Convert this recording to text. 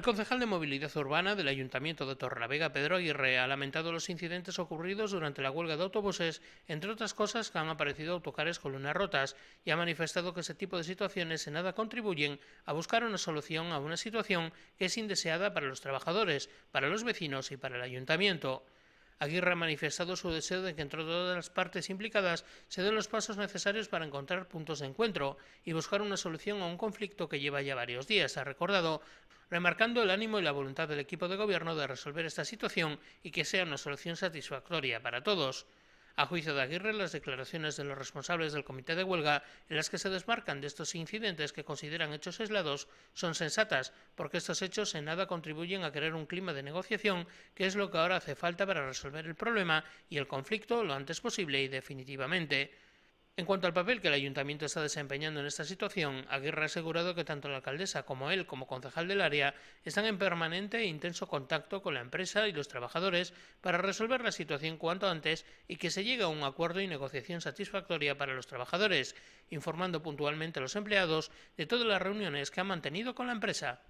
El concejal de Movilidad Urbana del Ayuntamiento de Torrelavega, Pedro Aguirre, ha lamentado los incidentes ocurridos durante la huelga de autobuses, entre otras cosas que han aparecido autocares con lunas rotas, y ha manifestado que ese tipo de situaciones en nada contribuyen a buscar una solución a una situación que es indeseada para los trabajadores, para los vecinos y para el ayuntamiento. Aguirre ha manifestado su deseo de que entre todas las partes implicadas se den los pasos necesarios para encontrar puntos de encuentro y buscar una solución a un conflicto que lleva ya varios días, ha recordado, remarcando el ánimo y la voluntad del equipo de gobierno de resolver esta situación y que sea una solución satisfactoria para todos. A juicio de Aguirre, las declaraciones de los responsables del comité de huelga, en las que se desmarcan de estos incidentes que consideran hechos aislados, son sensatas, porque estos hechos en nada contribuyen a crear un clima de negociación, que es lo que ahora hace falta para resolver el problema y el conflicto lo antes posible y definitivamente. En cuanto al papel que el ayuntamiento está desempeñando en esta situación, Aguirre ha asegurado que tanto la alcaldesa como él, como concejal del área, están en permanente e intenso contacto con la empresa y los trabajadores para resolver la situación cuanto antes y que se llegue a un acuerdo y negociación satisfactoria para los trabajadores, informando puntualmente a los empleados de todas las reuniones que han mantenido con la empresa.